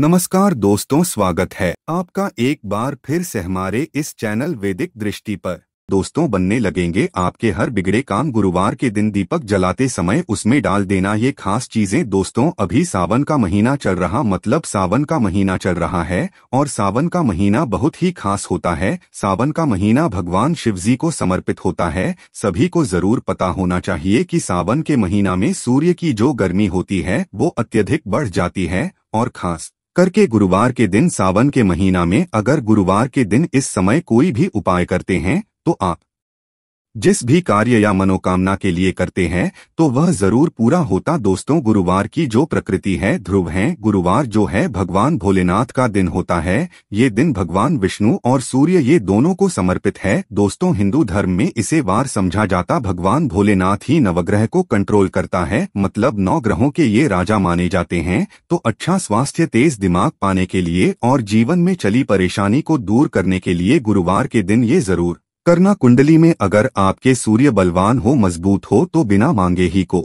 नमस्कार दोस्तों स्वागत है आपका एक बार फिर से हमारे इस चैनल वैदिक दृष्टि पर दोस्तों बनने लगेंगे आपके हर बिगड़े काम गुरुवार के दिन दीपक जलाते समय उसमें डाल देना ये खास चीजें दोस्तों अभी सावन का महीना चल रहा मतलब सावन का महीना चल रहा है और सावन का महीना बहुत ही खास होता है सावन का महीना भगवान शिव जी को समर्पित होता है सभी को जरूर पता होना चाहिए कि सावन के महीना में सूर्य की जो गर्मी होती है वो अत्यधिक बढ़ जाती है और खास करके गुरुवार के दिन सावन के महीना में अगर गुरुवार के दिन इस समय कोई भी उपाय करते हैं तो आप जिस भी कार्य या मनोकामना के लिए करते हैं तो वह जरूर पूरा होता दोस्तों गुरुवार की जो प्रकृति है ध्रुव है गुरुवार जो है भगवान भोलेनाथ का दिन होता है ये दिन भगवान विष्णु और सूर्य ये दोनों को समर्पित है दोस्तों हिंदू धर्म में इसे वार समझा जाता भगवान भोलेनाथ ही नवग्रह को कंट्रोल करता है मतलब नौ ग्रहों के ये राजा माने जाते हैं तो अच्छा स्वास्थ्य तेज दिमाग पाने के लिए और जीवन में चली परेशानी को दूर करने के लिए गुरुवार के दिन ये जरूर करना कुंडली में अगर आपके सूर्य बलवान हो मजबूत हो तो बिना मांगे ही को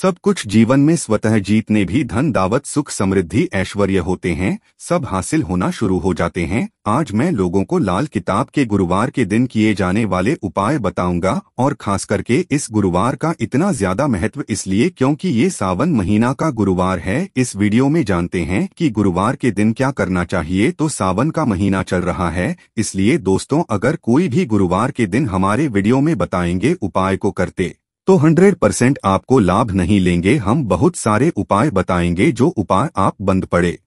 सब कुछ जीवन में स्वतः जीतने भी धन दावत सुख समृद्धि ऐश्वर्य होते हैं सब हासिल होना शुरू हो जाते हैं आज मैं लोगों को लाल किताब के गुरुवार के दिन किए जाने वाले उपाय बताऊंगा और खास करके इस गुरुवार का इतना ज्यादा महत्व इसलिए क्योंकि ये सावन महीना का गुरुवार है इस वीडियो में जानते हैं की गुरुवार के दिन क्या करना चाहिए तो सावन का महीना चल रहा है इसलिए दोस्तों अगर कोई भी गुरुवार के दिन हमारे वीडियो में बताएंगे उपाय को करते तो 100 परसेंट आपको लाभ नहीं लेंगे हम बहुत सारे उपाय बताएंगे जो उपाय आप बंद पड़े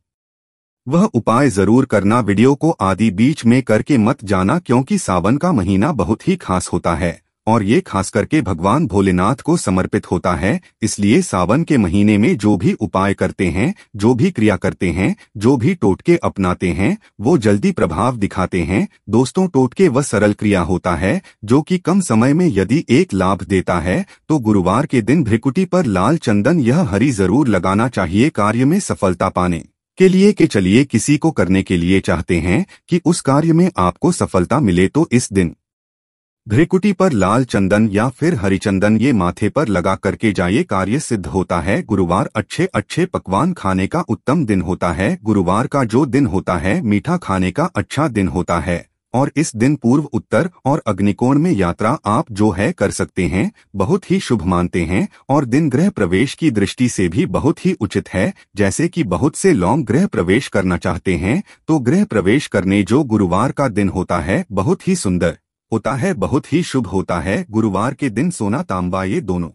वह उपाय जरूर करना वीडियो को आदि बीच में करके मत जाना क्योंकि सावन का महीना बहुत ही खास होता है और ये खास करके भगवान भोलेनाथ को समर्पित होता है इसलिए सावन के महीने में जो भी उपाय करते हैं जो भी क्रिया करते हैं जो भी टोटके अपनाते हैं वो जल्दी प्रभाव दिखाते हैं दोस्तों टोटके व सरल क्रिया होता है जो कि कम समय में यदि एक लाभ देता है तो गुरुवार के दिन भ्रिकुटी पर लाल चंदन यह हरी जरूर लगाना चाहिए कार्य में सफलता पाने के लिए के चलिए किसी को करने के लिए चाहते हैं कि उस कार्य में आपको सफलता मिले तो इस दिन घ्रिकुटी पर लाल चंदन या फिर हरिचंदन ये माथे पर लगा करके जाइए कार्य सिद्ध होता है गुरुवार अच्छे अच्छे पकवान खाने का उत्तम दिन होता है गुरुवार का जो दिन होता है मीठा खाने का अच्छा दिन होता है और इस दिन पूर्व उत्तर और अग्निकोण में यात्रा आप जो है कर सकते हैं बहुत ही शुभ मानते हैं और दिन ग्रह प्रवेश की दृष्टि से भी बहुत ही उचित है जैसे कि बहुत से लोग ग्रह प्रवेश करना चाहते हैं तो ग्रह प्रवेश करने जो गुरुवार का दिन होता है बहुत ही सुंदर होता है बहुत ही शुभ होता है गुरुवार के दिन सोना तांबा ये दोनों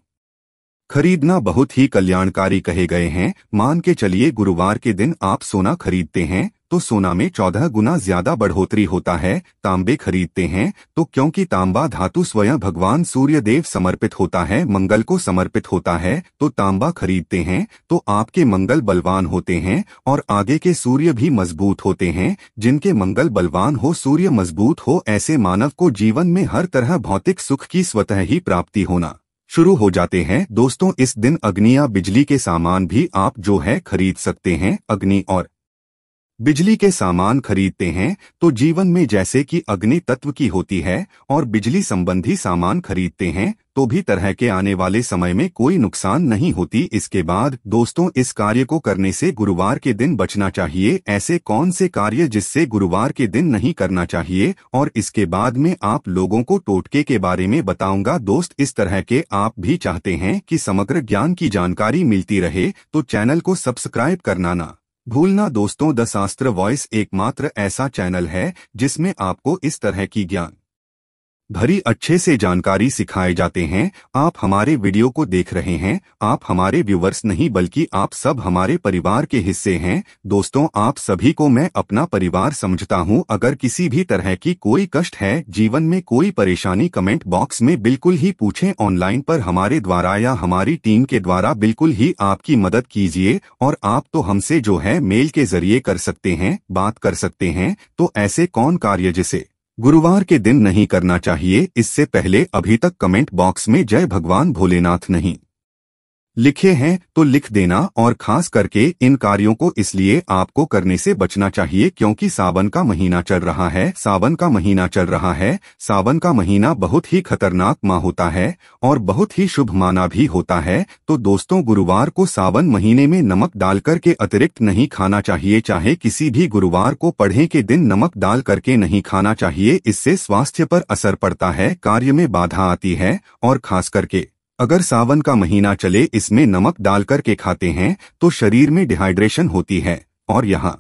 खरीदना बहुत ही कल्याणकारी कहे गए हैं मान के चलिए गुरुवार के दिन आप सोना खरीदते हैं तो सोना में चौदह गुना ज्यादा बढ़ोतरी होता है तांबे खरीदते हैं तो क्योंकि तांबा धातु स्वयं भगवान सूर्य देव समर्पित होता है मंगल को समर्पित होता है तो तांबा खरीदते हैं तो आपके मंगल बलवान होते हैं और आगे के सूर्य भी मजबूत होते हैं जिनके मंगल बलवान हो सूर्य मजबूत हो ऐसे मानव को जीवन में हर तरह भौतिक सुख की स्वतः ही प्राप्ति होना शुरू हो जाते हैं दोस्तों इस दिन अग्नि या बिजली के सामान भी आप जो है खरीद सकते हैं अग्नि और बिजली के सामान खरीदते हैं तो जीवन में जैसे कि अग्नि तत्व की होती है और बिजली संबंधी सामान खरीदते हैं तो भी तरह के आने वाले समय में कोई नुकसान नहीं होती इसके बाद दोस्तों इस कार्य को करने से गुरुवार के दिन बचना चाहिए ऐसे कौन से कार्य जिससे गुरुवार के दिन नहीं करना चाहिए और इसके बाद में आप लोगों को टोटके के बारे में बताऊंगा दोस्त इस तरह के आप भी चाहते हैं कि समग्र ज्ञान की जानकारी मिलती रहे तो चैनल को सब्सक्राइब करना ना भूलना दोस्तों द शास्त्र वॉइस एकमात्र ऐसा चैनल है जिसमें आपको इस तरह की ज्ञान भरी अच्छे से जानकारी सिखाए जाते हैं आप हमारे वीडियो को देख रहे हैं आप हमारे व्यूवर्स नहीं बल्कि आप सब हमारे परिवार के हिस्से हैं दोस्तों आप सभी को मैं अपना परिवार समझता हूं अगर किसी भी तरह की कोई कष्ट है जीवन में कोई परेशानी कमेंट बॉक्स में बिल्कुल ही पूछें ऑनलाइन पर हमारे द्वारा या हमारी टीम के द्वारा बिल्कुल ही आपकी मदद कीजिए और आप तो हमसे जो है मेल के जरिए कर सकते हैं बात कर सकते हैं तो ऐसे कौन कार्य जिसे गुरुवार के दिन नहीं करना चाहिए इससे पहले अभी तक कमेंट बॉक्स में जय भगवान भोलेनाथ नहीं लिखे हैं तो लिख देना और खास करके इन कार्यों को इसलिए आपको करने से बचना चाहिए क्योंकि सावन का महीना चल रहा है सावन का महीना चल रहा है सावन का महीना बहुत ही खतरनाक माह होता है और बहुत ही शुभ माना भी होता है तो दोस्तों गुरुवार को सावन महीने में नमक डाल के अतिरिक्त नहीं खाना चाहिए चाहे किसी भी गुरुवार को पढ़े के दिन नमक डाल करके नहीं खाना चाहिए इससे स्वास्थ्य पर असर पड़ता है कार्य में बाधा आती है और खास करके अगर सावन का महीना चले इसमें नमक डालकर के खाते हैं तो शरीर में डिहाइड्रेशन होती है और यहाँ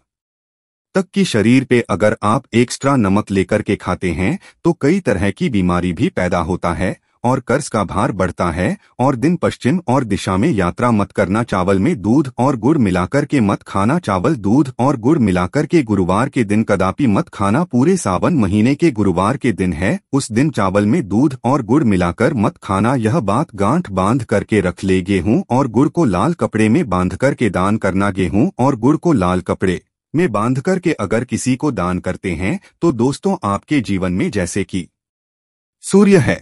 तक कि शरीर पे अगर आप एक्स्ट्रा नमक लेकर के खाते हैं तो कई तरह की बीमारी भी पैदा होता है और कर्ज का भार बढ़ता है और दिन पश्चिम और दिशा में यात्रा मत करना चावल में दूध और गुड़ मिलाकर के मत खाना चावल दूध और गुड़ मिलाकर के गुरुवार के दिन कदापि मत खाना पूरे सावन महीने के गुरुवार के दिन है उस दिन चावल में दूध और गुड़ मिलाकर मत खाना यह बात गांठ बांध करके रख ले गेहूँ और गुड़ को लाल कपड़े में बांध करके दान करना गेहूँ और गुड़ को लाल कपड़े में बांध करके अगर किसी को दान करते हैं तो दोस्तों आपके जीवन में जैसे कि सूर्य है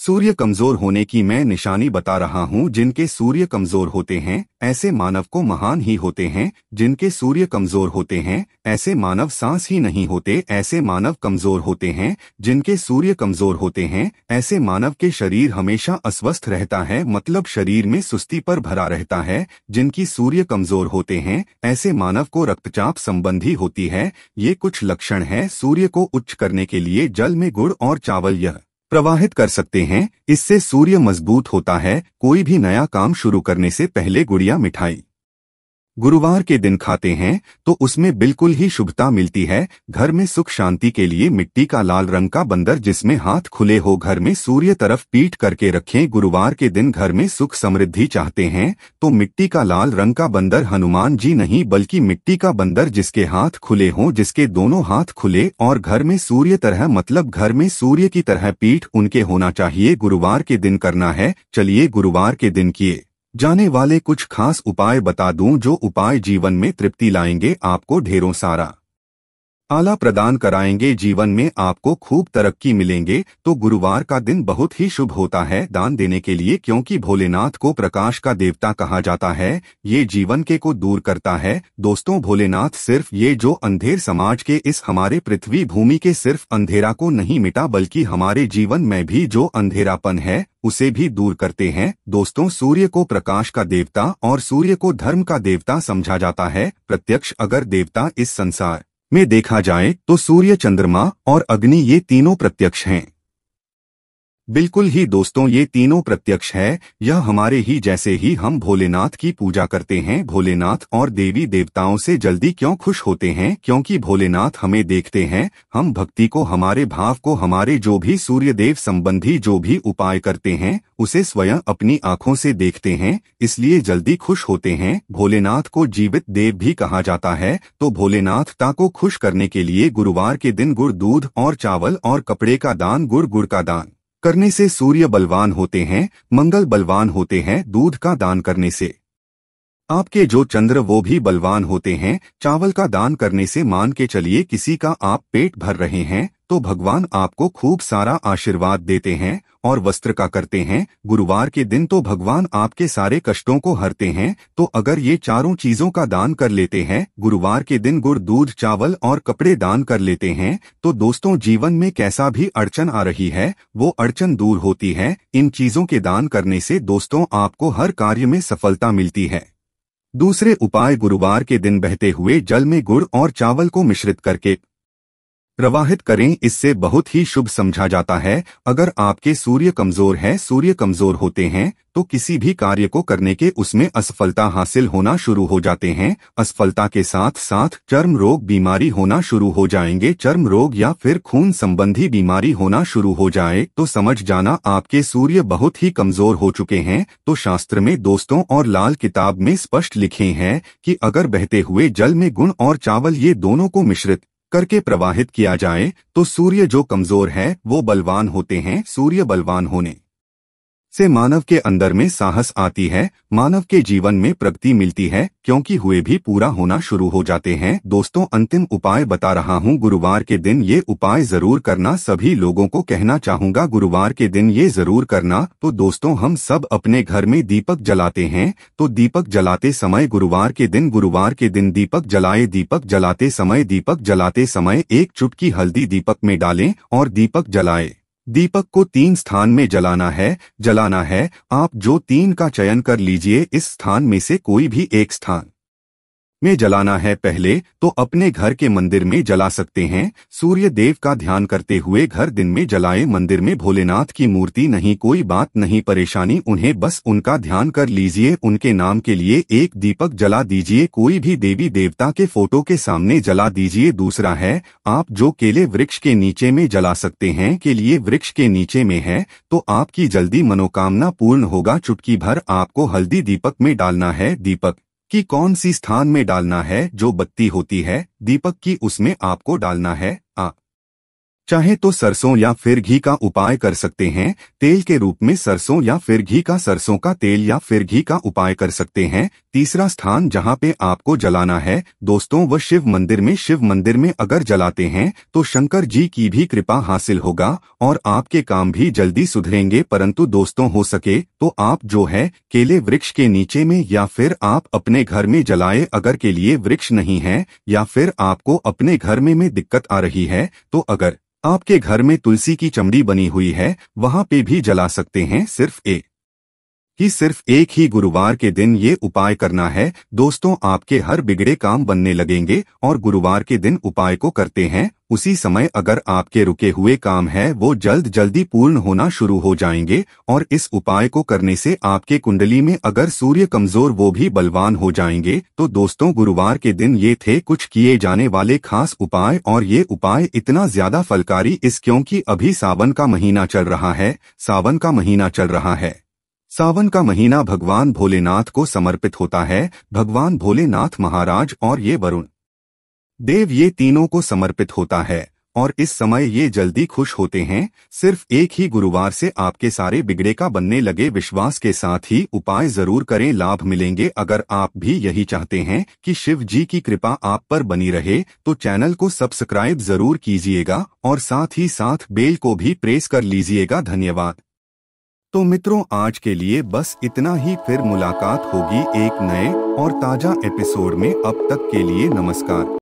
सूर्य कमजोर होने की मैं निशानी बता रहा हूँ जिनके सूर्य कमजोर होते हैं ऐसे मानव को महान ही होते हैं जिनके सूर्य कमजोर होते हैं ऐसे मानव सांस ही नहीं होते ऐसे मानव कमजोर होते हैं जिनके सूर्य कमजोर होते हैं ऐसे मानव के शरीर हमेशा अस्वस्थ रहता है मतलब शरीर में सुस्ती पर भरा रहता है जिनकी सूर्य कमजोर होते हैं ऐसे मानव को रक्तचाप संबंधी होती है ये कुछ लक्षण है सूर्य को उच्च करने के लिए जल में गुड़ और चावल यह प्रवाहित कर सकते हैं इससे सूर्य मजबूत होता है कोई भी नया काम शुरू करने से पहले गुड़िया मिठाई गुरुवार के दिन खाते हैं तो उसमें बिल्कुल ही शुभता मिलती है घर में सुख शांति के लिए मिट्टी का लाल रंग का बंदर जिसमें हाथ खुले हो घर में सूर्य तरफ पीट करके रखें गुरुवार के दिन घर में सुख समृद्धि चाहते हैं तो मिट्टी का लाल रंग का बंदर हनुमान जी नहीं बल्कि मिट्टी का बंदर जिसके हाथ खुले हों जिसके दोनों हाथ खुले और घर में सूर्य तरह मतलब घर में सूर्य की तरह पीठ उनके होना चाहिए गुरुवार के दिन करना है चलिए गुरुवार के दिन किए जाने वाले कुछ खास उपाय बता दूं जो उपाय जीवन में तृप्ति लाएंगे आपको ढेरों सारा आला प्रदान कराएंगे जीवन में आपको खूब तरक्की मिलेंगे तो गुरुवार का दिन बहुत ही शुभ होता है दान देने के लिए क्योंकि भोलेनाथ को प्रकाश का देवता कहा जाता है ये जीवन के को दूर करता है दोस्तों भोलेनाथ सिर्फ ये जो अंधेर समाज के इस हमारे पृथ्वी भूमि के सिर्फ अंधेरा को नहीं मिटा बल्कि हमारे जीवन में भी जो अंधेरापन है उसे भी दूर करते हैं दोस्तों सूर्य को प्रकाश का देवता और सूर्य को धर्म का देवता समझा जाता है प्रत्यक्ष अगर देवता इस संसार में देखा जाए तो सूर्य चंद्रमा और अग्नि ये तीनों प्रत्यक्ष हैं बिल्कुल ही दोस्तों ये तीनों प्रत्यक्ष है यह हमारे ही जैसे ही हम भोलेनाथ की पूजा करते हैं भोलेनाथ और देवी देवताओं से जल्दी क्यों खुश होते हैं क्योंकि भोलेनाथ हमें देखते हैं हम भक्ति को हमारे भाव को हमारे जो भी सूर्य देव संबंधी जो भी उपाय करते हैं उसे स्वयं अपनी आँखों से देखते हैं इसलिए जल्दी खुश होते हैं भोलेनाथ को जीवित देव भी कहा जाता है तो भोलेनाथ ता को खुश करने के लिए गुरुवार के दिन गुड़ दूध और चावल और कपड़े का दान गुड़ गुड़ का दान करने से सूर्य बलवान होते हैं मंगल बलवान होते हैं दूध का दान करने से आपके जो चंद्र वो भी बलवान होते हैं चावल का दान करने से मान के चलिए किसी का आप पेट भर रहे हैं तो भगवान आपको खूब सारा आशीर्वाद देते हैं और वस्त्र का करते हैं गुरुवार के दिन तो भगवान आपके सारे कष्टों को हरते हैं तो अगर ये चारों चीजों का दान कर लेते हैं गुरुवार के दिन गुड़ दूध चावल और कपड़े दान कर लेते हैं तो दोस्तों जीवन में कैसा भी अड़चन आ रही है वो अड़चन दूर होती है इन चीजों के दान करने से दोस्तों आपको हर कार्य में सफलता मिलती है दूसरे उपाय गुरुवार के दिन बहते हुए जल में गुड़ और चावल को मिश्रित करके प्रवाहित करें इससे बहुत ही शुभ समझा जाता है अगर आपके सूर्य कमजोर हैं सूर्य कमजोर होते हैं तो किसी भी कार्य को करने के उसमें असफलता हासिल होना शुरू हो जाते हैं असफलता के साथ साथ चर्म रोग बीमारी होना शुरू हो जाएंगे चर्म रोग या फिर खून संबंधी बीमारी होना शुरू हो जाए तो समझ जाना आपके सूर्य बहुत ही कमजोर हो चुके हैं तो शास्त्र में दोस्तों और लाल किताब में स्पष्ट लिखे हैं कि अगर बहते हुए जल में गुण और चावल ये दोनों को मिश्रित करके प्रवाहित किया जाए तो सूर्य जो कमजोर है वो बलवान होते हैं सूर्य बलवान होने से मानव के अंदर में साहस आती है मानव के जीवन में प्रगति मिलती है क्योंकि हुए भी पूरा होना शुरू हो जाते हैं दोस्तों अंतिम उपाय बता रहा हूँ गुरुवार के दिन ये उपाय जरूर करना सभी लोगों को कहना चाहूँगा गुरुवार के दिन ये जरूर करना तो दोस्तों हम सब अपने घर में दीपक जलाते हैं तो दीपक जलाते समय गुरुवार के दिन गुरुवार के दिन दीपक जलाए दीपक जलाते समय दीपक जलाते समय एक चुटकी हल्दी दीपक में डाले और दीपक जलाए दीपक को तीन स्थान में जलाना है जलाना है आप जो तीन का चयन कर लीजिए इस स्थान में से कोई भी एक स्थान में जलाना है पहले तो अपने घर के मंदिर में जला सकते हैं सूर्य देव का ध्यान करते हुए घर दिन में जलाएं मंदिर में भोलेनाथ की मूर्ति नहीं कोई बात नहीं परेशानी उन्हें बस उनका ध्यान कर लीजिए उनके नाम के लिए एक दीपक जला दीजिए कोई भी देवी देवता के फोटो के सामने जला दीजिए दूसरा है आप जो केले वृक्ष के नीचे में जला सकते हैं के लिए वृक्ष के नीचे में है तो आपकी जल्दी मनोकामना पूर्ण होगा चुटकी भर आपको हल्दी दीपक में डालना है दीपक कि कौन सी स्थान में डालना है जो बत्ती होती है दीपक की उसमें आपको डालना है आ चाहे तो सरसों या फिर घी का उपाय कर सकते हैं तेल के रूप में सरसों या फिर घी का सरसों का तेल या फिर घी का उपाय कर सकते हैं तीसरा स्थान जहाँ पे आपको जलाना है दोस्तों वह शिव मंदिर में शिव मंदिर में अगर जलाते हैं तो शंकर जी की भी कृपा हासिल होगा और आपके काम भी जल्दी सुधरेंगे परंतु दोस्तों हो सके तो आप जो है केले वृक्ष के नीचे में या फिर आप अपने घर में जलाए अगर के लिए वृक्ष नहीं है या फिर आपको अपने घर में में दिक्कत आ रही है तो अगर आपके घर में तुलसी की चमड़ी बनी हुई है वहाँ पे भी जला सकते हैं सिर्फ एक कि सिर्फ एक ही गुरुवार के दिन ये उपाय करना है दोस्तों आपके हर बिगड़े काम बनने लगेंगे और गुरुवार के दिन उपाय को करते हैं उसी समय अगर आपके रुके हुए काम है वो जल्द जल्दी पूर्ण होना शुरू हो जाएंगे और इस उपाय को करने से आपके कुंडली में अगर सूर्य कमजोर वो भी बलवान हो जाएंगे तो दोस्तों गुरुवार के दिन ये थे कुछ किए जाने वाले खास उपाय और ये उपाय इतना ज्यादा फलकारी इस क्योंकि अभी सावन का महीना चल रहा है सावन का महीना चल रहा है सावन का महीना भगवान भोलेनाथ को समर्पित होता है भगवान भोलेनाथ महाराज और ये वरुण देव ये तीनों को समर्पित होता है और इस समय ये जल्दी खुश होते हैं सिर्फ एक ही गुरुवार से आपके सारे बिगड़े का बनने लगे विश्वास के साथ ही उपाय जरूर करें लाभ मिलेंगे अगर आप भी यही चाहते हैं कि शिव जी की कृपा आप पर बनी रहे तो चैनल को सब्सक्राइब जरूर कीजिएगा और साथ ही साथ बेल को भी प्रेस कर लीजिएगा धन्यवाद तो मित्रों आज के लिए बस इतना ही फिर मुलाकात होगी एक नए और ताजा एपिसोड में अब तक के लिए नमस्कार